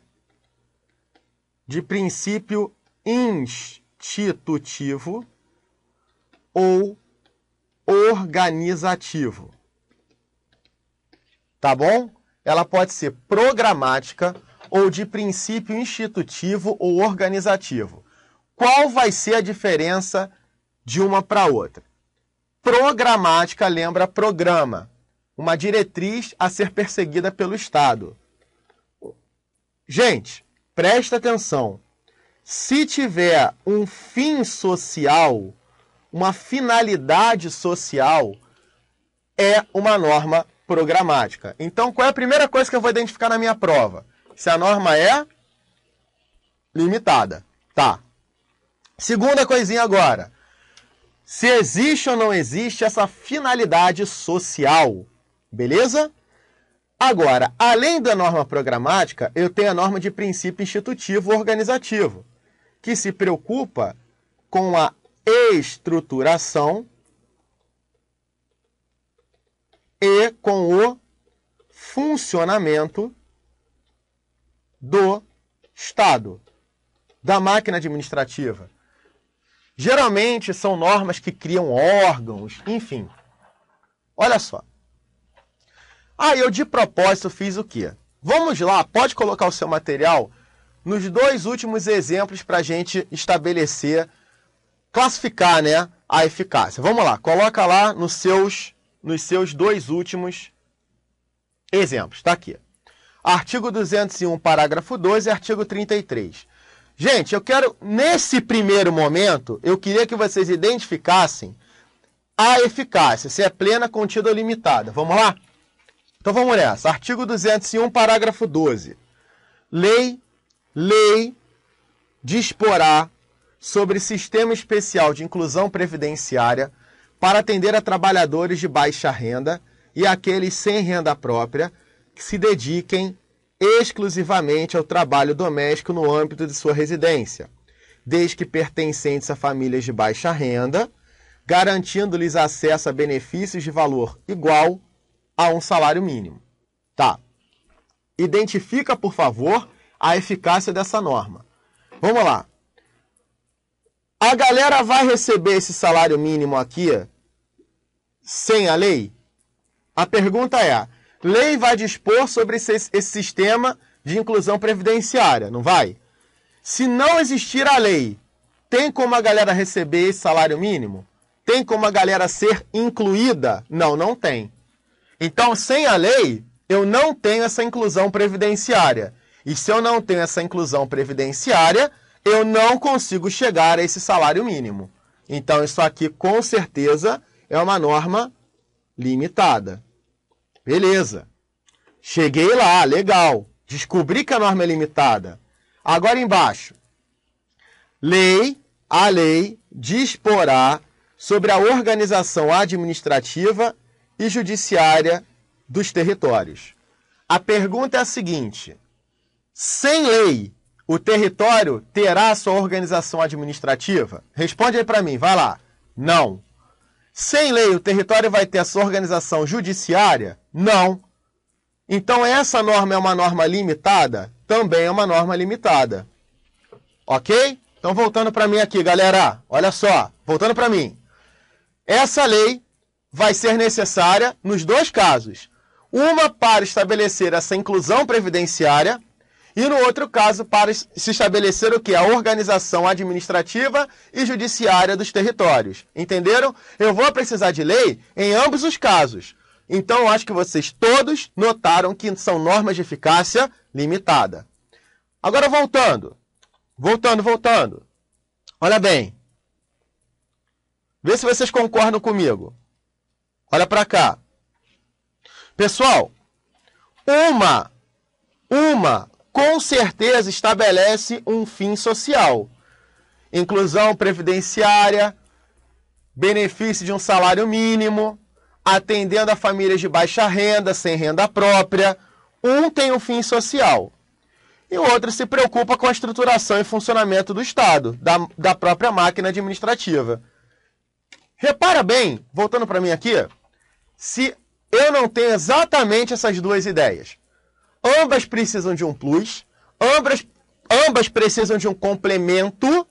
de princípio institutivo ou organizativo. Tá bom? Ela pode ser programática ou de princípio institutivo ou organizativo. Qual vai ser a diferença de uma para outra? Programática lembra programa, uma diretriz a ser perseguida pelo Estado. Gente, presta atenção. Se tiver um fim social, uma finalidade social, é uma norma programática. Então, qual é a primeira coisa que eu vou identificar na minha prova? Se a norma é limitada. Tá. Segunda coisinha agora. Se existe ou não existe essa finalidade social. Beleza? Agora, além da norma programática, eu tenho a norma de princípio institutivo organizativo, que se preocupa com a estruturação e com o funcionamento do Estado, da máquina administrativa. Geralmente são normas que criam órgãos, enfim. Olha só. Aí ah, eu de propósito fiz o quê? Vamos lá, pode colocar o seu material nos dois últimos exemplos para a gente estabelecer, classificar né, a eficácia. Vamos lá, coloca lá nos seus, nos seus dois últimos exemplos. Está aqui. Artigo 201, parágrafo 12 e artigo 33. Gente, eu quero, nesse primeiro momento, eu queria que vocês identificassem a eficácia, se é plena, contida ou limitada. Vamos lá? Então vamos nessa. Artigo 201, parágrafo 12. Lei, lei disporá sobre sistema especial de inclusão previdenciária para atender a trabalhadores de baixa renda e aqueles sem renda própria que se dediquem exclusivamente ao trabalho doméstico no âmbito de sua residência, desde que pertencentes a famílias de baixa renda, garantindo-lhes acesso a benefícios de valor igual a um salário mínimo. Tá. Identifica, por favor, a eficácia dessa norma. Vamos lá. A galera vai receber esse salário mínimo aqui sem a lei? A pergunta é: lei vai dispor sobre esse, esse sistema de inclusão previdenciária, não vai? Se não existir a lei, tem como a galera receber esse salário mínimo? Tem como a galera ser incluída? Não, não tem. Então, sem a lei, eu não tenho essa inclusão previdenciária. E se eu não tenho essa inclusão previdenciária, eu não consigo chegar a esse salário mínimo. Então, isso aqui com certeza é uma norma limitada. Beleza. Cheguei lá, legal. Descobri que a norma é limitada. Agora embaixo. Lei, a lei disporá sobre a organização administrativa e judiciária dos territórios. A pergunta é a seguinte: sem lei, o território terá sua organização administrativa? Responde aí para mim, vai lá. Não. Sem lei, o território vai ter a sua organização judiciária? Não. Então, essa norma é uma norma limitada? Também é uma norma limitada. Ok? Então, voltando para mim aqui, galera. Olha só, voltando para mim. Essa lei vai ser necessária nos dois casos. Uma para estabelecer essa inclusão previdenciária e no outro caso para se estabelecer o que? A organização administrativa e judiciária dos territórios. Entenderam? Eu vou precisar de lei em ambos os casos. Então, acho que vocês todos notaram que são normas de eficácia limitada. Agora, voltando. Voltando, voltando. Olha bem. Vê se vocês concordam comigo. Olha para cá. Pessoal, uma uma com certeza estabelece um fim social. Inclusão previdenciária, benefício de um salário mínimo, atendendo a famílias de baixa renda, sem renda própria. Um tem um fim social e o outro se preocupa com a estruturação e funcionamento do Estado, da, da própria máquina administrativa. Repara bem, voltando para mim aqui, se eu não tenho exatamente essas duas ideias? Ambas precisam de um plus, ambas, ambas precisam de um complemento,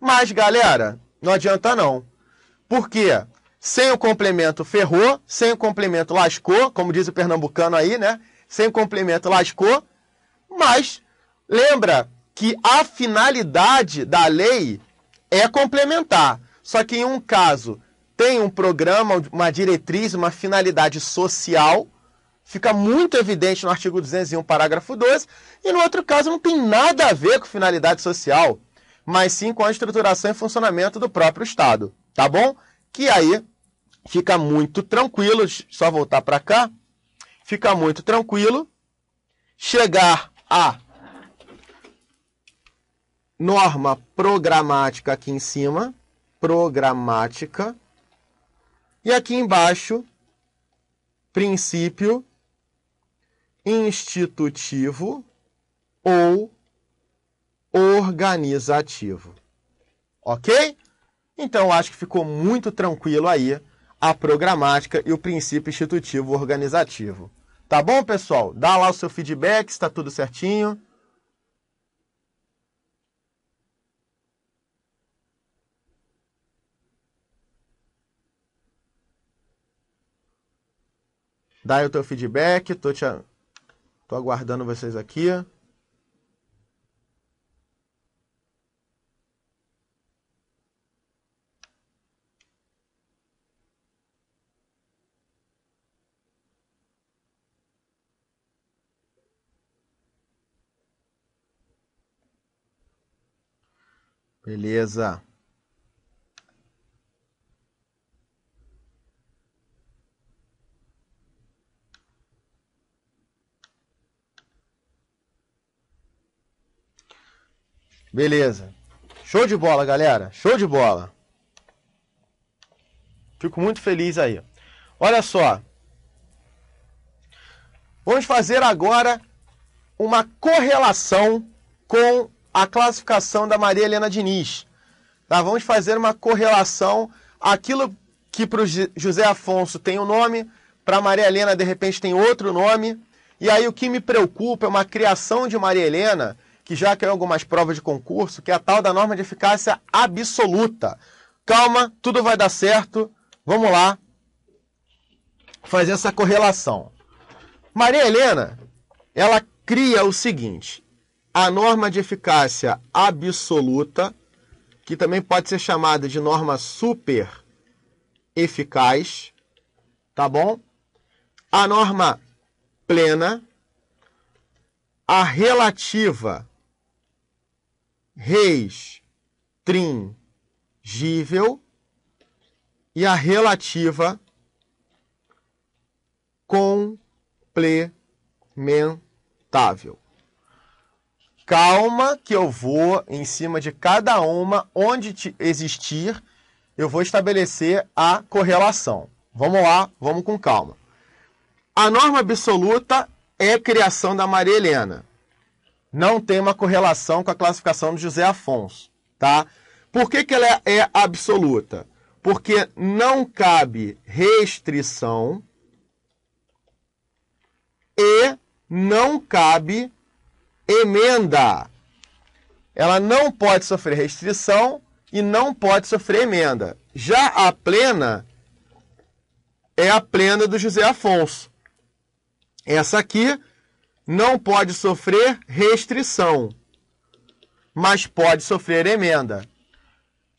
mas galera, não adianta não. Por quê? Sem o complemento ferrou, sem o complemento lascou, como diz o pernambucano aí, né? Sem o complemento lascou, mas lembra que a finalidade da lei é complementar. Só que em um caso tem um programa, uma diretriz, uma finalidade social, fica muito evidente no artigo 201, parágrafo 12, e no outro caso não tem nada a ver com finalidade social, mas sim com a estruturação e funcionamento do próprio Estado, tá bom? Que aí fica muito tranquilo, só voltar para cá, fica muito tranquilo chegar a norma programática aqui em cima, programática e aqui embaixo, princípio institutivo ou organizativo. Ok? Então, acho que ficou muito tranquilo aí a programática e o princípio institutivo organizativo. Tá bom, pessoal? Dá lá o seu feedback, está tudo certinho. Dá aí o teu feedback, tô, te, tô aguardando vocês aqui. Beleza. Beleza. Show de bola, galera. Show de bola. Fico muito feliz aí. Olha só. Vamos fazer agora uma correlação com a classificação da Maria Helena Diniz. Tá? Vamos fazer uma correlação. Aquilo que para o José Afonso tem um nome, para Maria Helena de repente tem outro nome. E aí o que me preocupa é uma criação de Maria Helena que já caiu algumas provas de concurso, que é a tal da norma de eficácia absoluta. Calma, tudo vai dar certo. Vamos lá fazer essa correlação. Maria Helena, ela cria o seguinte: a norma de eficácia absoluta, que também pode ser chamada de norma super eficaz, tá bom? A norma plena, a relativa reis e a relativa complementável. Calma que eu vou em cima de cada uma onde existir, eu vou estabelecer a correlação. Vamos lá, vamos com calma. A norma absoluta é criação da Maria Helena não tem uma correlação com a classificação de José Afonso, tá? Por que, que ela é, é absoluta? Porque não cabe restrição e não cabe emenda. Ela não pode sofrer restrição e não pode sofrer emenda. Já a plena é a plena do José Afonso. Essa aqui não pode sofrer restrição, mas pode sofrer emenda.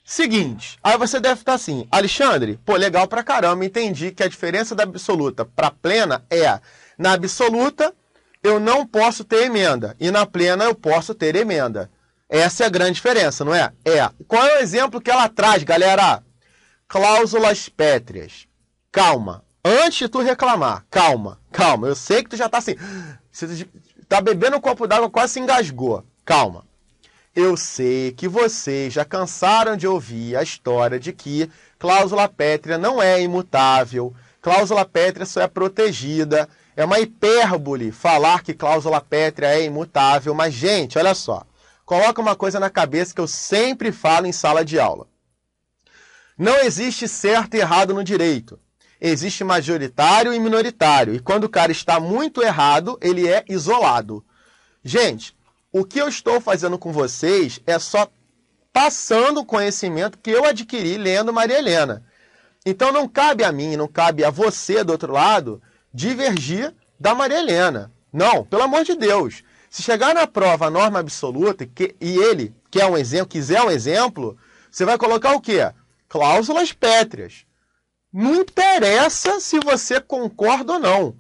Seguinte, aí você deve estar tá assim, Alexandre, pô, legal pra caramba, entendi que a diferença da absoluta para plena é, na absoluta eu não posso ter emenda e na plena eu posso ter emenda. Essa é a grande diferença, não é? É. Qual é o exemplo que ela traz, galera? Cláusulas pétreas. Calma, antes de tu reclamar, calma, calma. Eu sei que tu já tá assim. Você tá bebendo um copo d'água, quase se engasgou. Calma. Eu sei que vocês já cansaram de ouvir a história de que cláusula pétrea não é imutável, cláusula pétrea só é protegida. É uma hipérbole falar que cláusula pétrea é imutável, mas, gente, olha só. Coloca uma coisa na cabeça que eu sempre falo em sala de aula. Não existe certo e errado no direito existe majoritário e minoritário. E quando o cara está muito errado, ele é isolado. Gente, o que eu estou fazendo com vocês é só passando o conhecimento que eu adquiri lendo Maria Helena. Então não cabe a mim, não cabe a você do outro lado divergir da Maria Helena. Não, pelo amor de Deus. Se chegar na prova a norma absoluta que, e ele quer é um exemplo, quiser um exemplo, você vai colocar o quê? Cláusulas pétreas. Não interessa se você concorda ou não,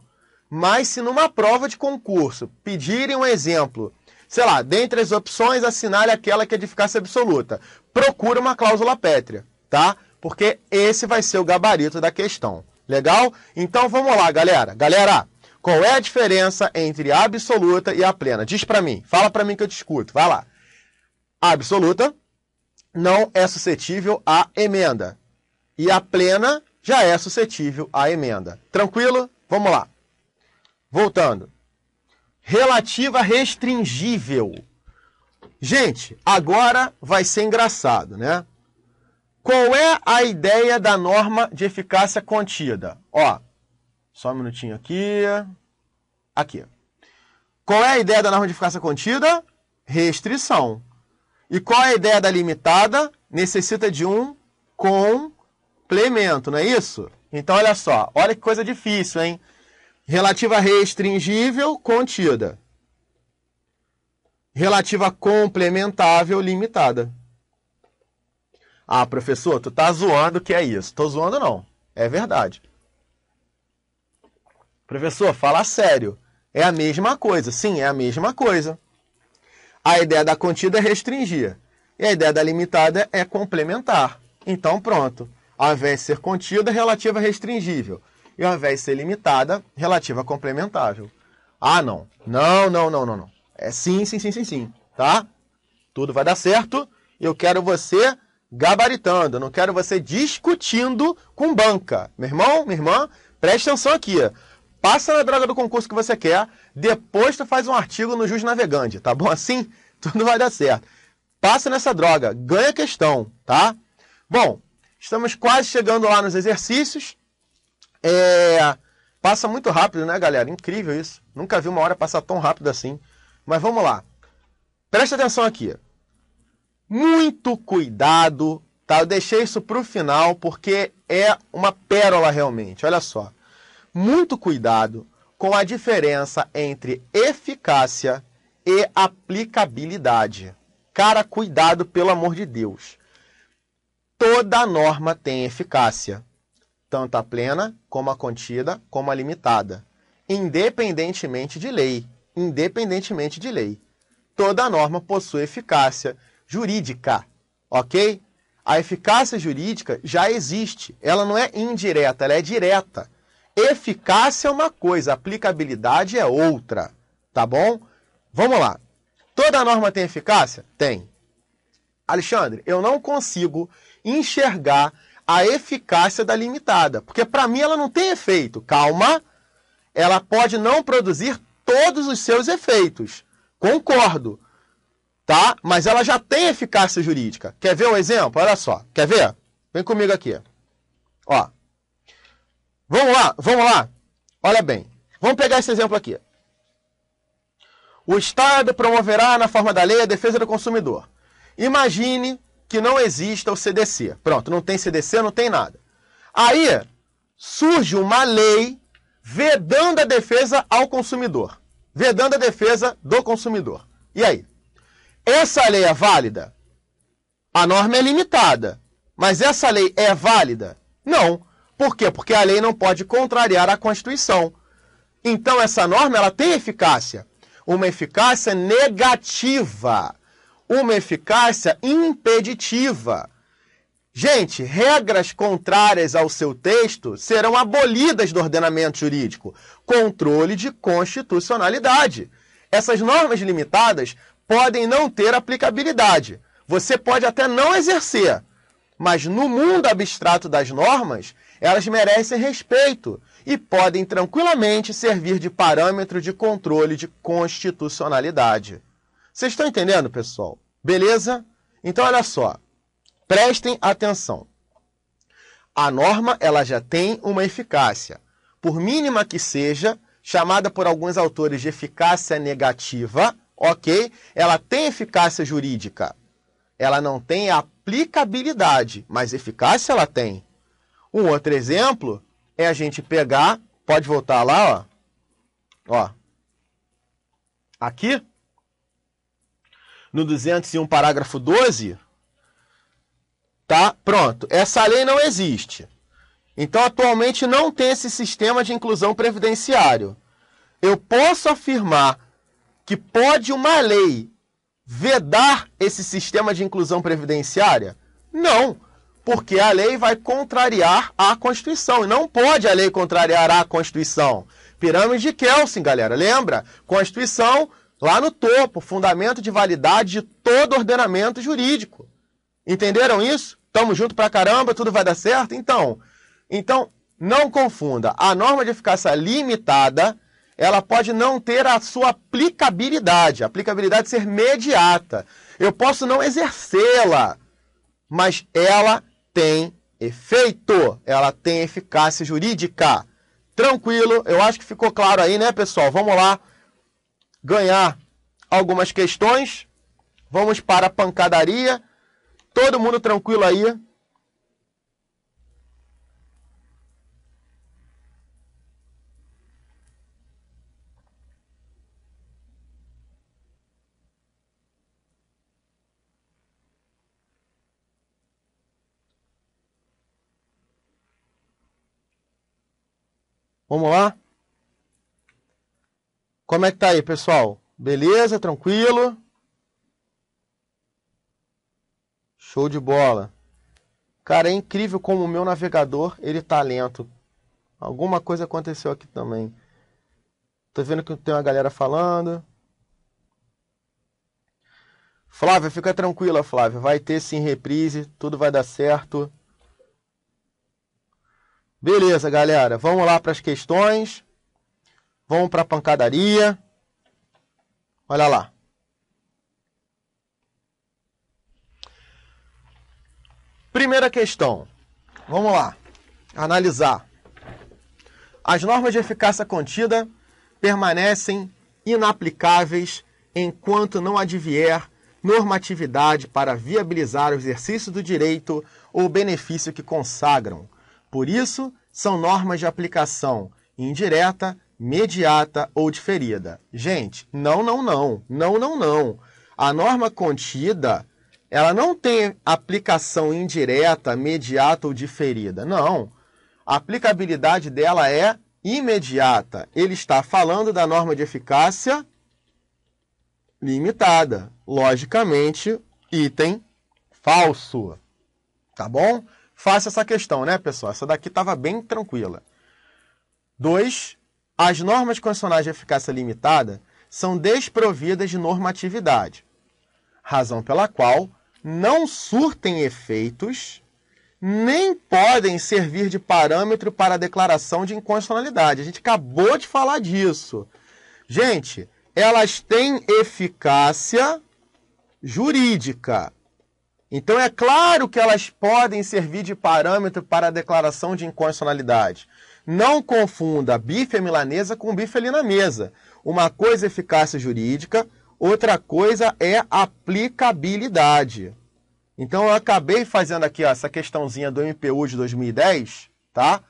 mas se numa prova de concurso pedirem um exemplo, sei lá, dentre as opções assinale aquela que é de eficácia absoluta, procura uma cláusula pétrea, tá? Porque esse vai ser o gabarito da questão. Legal? Então vamos lá, galera. Galera, qual é a diferença entre a absoluta e a plena? Diz para mim, fala para mim que eu te escuto. Vai lá. A absoluta não é suscetível à emenda. E a plena já é suscetível à emenda. Tranquilo? Vamos lá. Voltando. Relativa restringível. Gente, agora vai ser engraçado, né? Qual é a ideia da norma de eficácia contida? Ó, só um minutinho aqui. Aqui. Qual é a ideia da norma de eficácia contida? Restrição. E qual é a ideia da limitada? Necessita de um com complemento, não é isso? Então, olha só, olha que coisa difícil, hein? Relativa restringível, contida. Relativa complementável, limitada. Ah, professor, tu tá zoando que é isso. Tô zoando não. É verdade. Professor, fala sério. É a mesma coisa. Sim, é a mesma coisa. A ideia da contida é restringir. E a ideia da limitada é complementar. Então, pronto ao invés de ser contida, relativa restringível, e ao invés de ser limitada, relativa complementável. Ah, não. Não, não, não, não, não. É sim, sim, sim, sim, sim, tá? Tudo vai dar certo. Eu quero você gabaritando, não quero você discutindo com banca. Meu irmão, minha irmã, preste atenção aqui. Passa na droga do concurso que você quer, depois tu faz um artigo no Jus Navegante, tá bom? Assim, tudo vai dar certo. Passa nessa droga, ganha questão, tá? Bom, Estamos quase chegando lá nos exercícios. É... Passa muito rápido, né, galera? Incrível isso. Nunca vi uma hora passar tão rápido assim. Mas vamos lá. Presta atenção aqui. Muito cuidado, tá? Eu deixei isso para o final porque é uma pérola realmente. Olha só. Muito cuidado com a diferença entre eficácia e aplicabilidade. Cara, cuidado, pelo amor de Deus toda norma tem eficácia, tanto a plena, como a contida, como a limitada, independentemente de lei, independentemente de lei. Toda norma possui eficácia jurídica, ok? A eficácia jurídica já existe, ela não é indireta, ela é direta. Eficácia é uma coisa, aplicabilidade é outra, tá bom? Vamos lá. Toda norma tem eficácia? Tem. Alexandre, eu não consigo enxergar a eficácia da limitada. Porque para mim ela não tem efeito. Calma, ela pode não produzir todos os seus efeitos. Concordo. Tá? Mas ela já tem eficácia jurídica. Quer ver um exemplo? Olha só. Quer ver? Vem comigo aqui. Ó. Vamos lá, vamos lá. Olha bem. Vamos pegar esse exemplo aqui. O Estado promoverá na forma da lei a defesa do consumidor. Imagine que não exista o CDC. Pronto, não tem CDC, não tem nada. Aí surge uma lei vedando a defesa ao consumidor, vedando a defesa do consumidor. E aí? Essa lei é válida? A norma é limitada, mas essa lei é válida? Não. Por quê? Porque a lei não pode contrariar a Constituição. Então essa norma ela tem eficácia, uma eficácia negativa uma eficácia impeditiva. Gente, regras contrárias ao seu texto serão abolidas do ordenamento jurídico. Controle de constitucionalidade. Essas normas limitadas podem não ter aplicabilidade. Você pode até não exercer, mas no mundo abstrato das normas, elas merecem respeito e podem tranquilamente servir de parâmetro de controle de constitucionalidade. Vocês estão entendendo, pessoal? Beleza? Então, olha só. Prestem atenção. A norma ela já tem uma eficácia. Por mínima que seja, chamada por alguns autores de eficácia negativa, ok? Ela tem eficácia jurídica. Ela não tem aplicabilidade, mas eficácia ela tem. Um outro exemplo é a gente pegar, pode voltar lá, ó. Ó. Aqui, no 201, parágrafo 12, tá? Pronto, essa lei não existe. Então, atualmente não tem esse sistema de inclusão previdenciário. Eu posso afirmar que pode uma lei vedar esse sistema de inclusão previdenciária? Não, porque a lei vai contrariar a Constituição. E não pode a lei contrariar a Constituição. Pirâmide de Kelsen, galera, lembra? Constituição, Lá no topo, fundamento de validade de todo ordenamento jurídico. Entenderam isso? Tamo junto pra caramba, tudo vai dar certo? Então, então não confunda. A norma de eficácia limitada, ela pode não ter a sua aplicabilidade, a aplicabilidade ser mediata. Eu posso não exercê-la, mas ela tem efeito, ela tem eficácia jurídica. Tranquilo, eu acho que ficou claro aí, né, pessoal? Vamos lá ganhar algumas questões. Vamos para a pancadaria. Todo mundo tranquilo aí. Vamos lá? Como é que tá aí, pessoal? Beleza? Tranquilo? Show de bola. Cara, é incrível como o meu navegador, ele tá lento. Alguma coisa aconteceu aqui também. Tô vendo que tem uma galera falando. Flávia, fica tranquila, Flávia. Vai ter sim reprise, tudo vai dar certo. Beleza, galera. Vamos lá para as questões vão para a pancadaria. Olha lá. Primeira questão. Vamos lá. Analisar. As normas de eficácia contida permanecem inaplicáveis enquanto não advier normatividade para viabilizar o exercício do direito ou benefício que consagram. Por isso, são normas de aplicação indireta mediata ou diferida. Gente, não, não, não. Não, não, não. A norma contida, ela não tem aplicação indireta, mediata ou diferida. Não. A aplicabilidade dela é imediata. Ele está falando da norma de eficácia limitada. Logicamente, item falso. Tá bom? Faça essa questão, né, pessoal? Essa daqui estava bem tranquila. 2. As normas constitucionais de eficácia limitada são desprovidas de normatividade, razão pela qual não surtem efeitos nem podem servir de parâmetro para a declaração de inconstitucionalidade. A gente acabou de falar disso. Gente, elas têm eficácia jurídica. Então é claro que elas podem servir de parâmetro para a declaração de inconstitucionalidade. Não confunda bife milanesa com bife ali na mesa. Uma coisa é eficácia jurídica, outra coisa é aplicabilidade. Então eu acabei fazendo aqui ó, essa questãozinha do MPU de 2010, tá?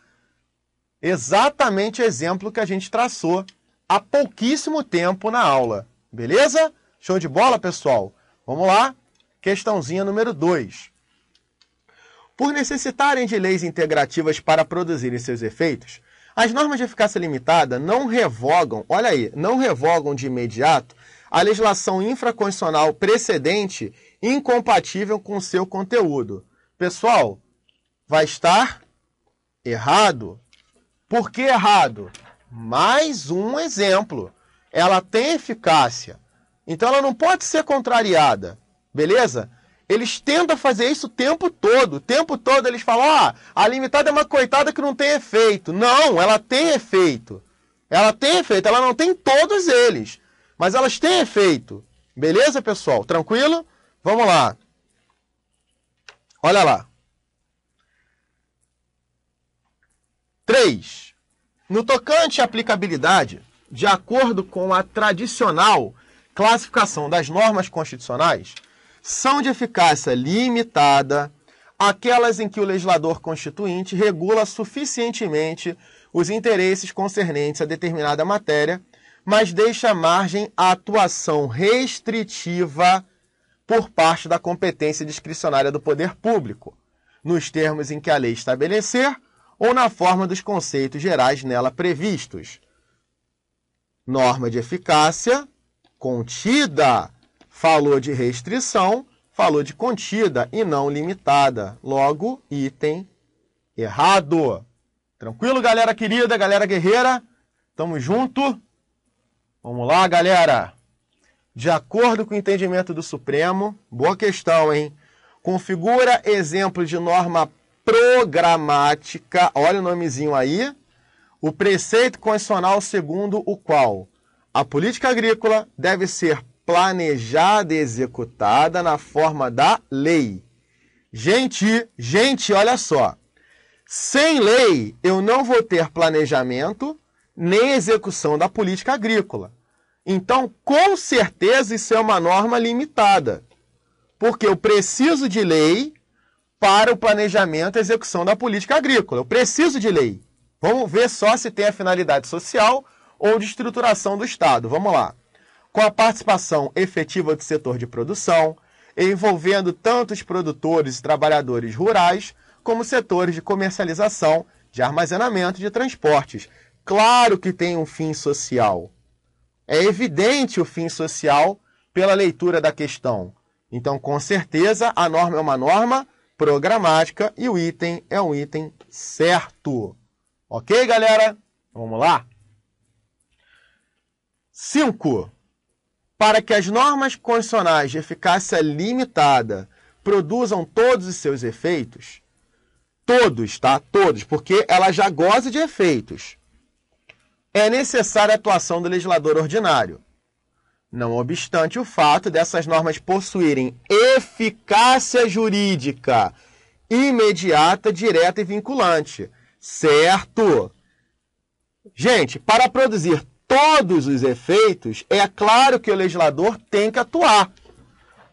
Exatamente o exemplo que a gente traçou há pouquíssimo tempo na aula. Beleza? Show de bola, pessoal? Vamos lá? Questãozinha número 2. Por necessitarem de leis integrativas para produzirem seus efeitos, as normas de eficácia limitada não revogam, olha aí, não revogam de imediato a legislação infraconstitucional precedente incompatível com seu conteúdo. Pessoal, vai estar errado. Por que errado? Mais um exemplo. Ela tem eficácia. Então ela não pode ser contrariada, beleza? Eles tentam fazer isso o tempo todo. O tempo todo eles falam: ó, oh, a limitada é uma coitada que não tem efeito. Não, ela tem efeito. Ela tem efeito. Ela não tem todos eles, mas elas têm efeito. Beleza, pessoal? Tranquilo? Vamos lá. Olha lá. 3. No tocante à aplicabilidade, de acordo com a tradicional classificação das normas constitucionais, são de eficácia limitada aquelas em que o legislador constituinte regula suficientemente os interesses concernentes a determinada matéria, mas deixa margem à atuação restritiva por parte da competência discricionária do poder público, nos termos em que a lei estabelecer ou na forma dos conceitos gerais nela previstos. Norma de eficácia contida Falou de restrição, falou de contida e não limitada. Logo, item errado. Tranquilo, galera querida, galera guerreira? Tamo junto? Vamos lá, galera. De acordo com o entendimento do Supremo, boa questão, hein? Configura exemplo de norma programática, olha o nomezinho aí, o preceito constitucional segundo o qual a política agrícola deve ser planejada e executada na forma da lei. Gente, gente, olha só. Sem lei, eu não vou ter planejamento nem execução da política agrícola. Então, com certeza, isso é uma norma limitada. Porque eu preciso de lei para o planejamento e execução da política agrícola. Eu preciso de lei. Vamos ver só se tem a finalidade social ou de estruturação do Estado. Vamos lá com a participação efetiva do setor de produção, envolvendo tanto os produtores e trabalhadores rurais, como setores de comercialização, de armazenamento e de transportes. Claro que tem um fim social. É evidente o fim social pela leitura da questão. Então, com certeza, a norma é uma norma programática e o item é um item certo. Ok, galera? Vamos lá? 5 para que as normas constitucionais de eficácia limitada produzam todos os seus efeitos, todos, tá? Todos, porque ela já goza de efeitos. É necessária a atuação do legislador ordinário. Não obstante o fato dessas normas possuírem eficácia jurídica imediata, direta e vinculante. Certo? Gente, para produzir todos os efeitos, é claro que o legislador tem que atuar.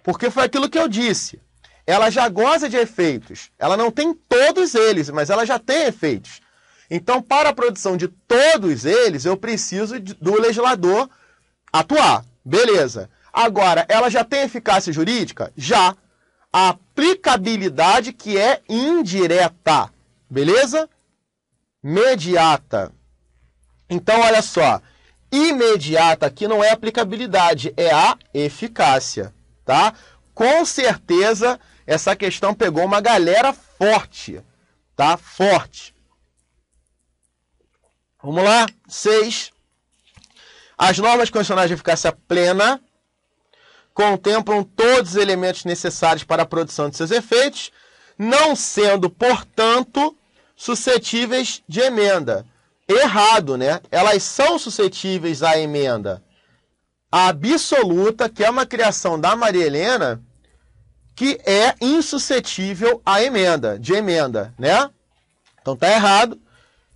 Porque foi aquilo que eu disse. Ela já goza de efeitos. Ela não tem todos eles, mas ela já tem efeitos. Então, para a produção de todos eles, eu preciso do legislador atuar. Beleza. Agora, ela já tem eficácia jurídica? Já. A aplicabilidade que é indireta. Beleza? Mediata. Então, olha só imediata aqui não é aplicabilidade, é a eficácia, tá? Com certeza essa questão pegou uma galera forte, tá? Forte. Vamos lá, seis. As normas condicionais de eficácia plena contemplam todos os elementos necessários para a produção de seus efeitos, não sendo, portanto, suscetíveis de emenda errado, né? Elas são suscetíveis à emenda a absoluta, que é uma criação da Maria Helena, que é insuscetível à emenda, de emenda, né? Então tá errado.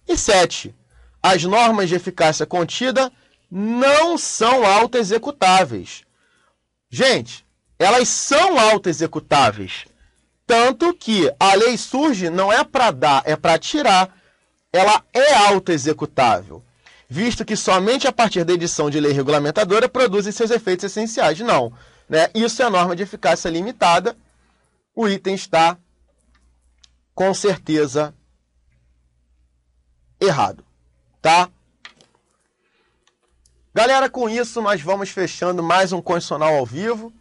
E 7. As normas de eficácia contida não são autoexecutáveis. Gente, elas são autoexecutáveis. Tanto que a lei surge não é para dar, é para tirar ela é autoexecutável, visto que somente a partir da edição de lei regulamentadora produzem seus efeitos essenciais. Não. Né? Isso é a norma de eficácia limitada. O item está com certeza errado, tá? Galera, com isso nós vamos fechando mais um condicional ao vivo.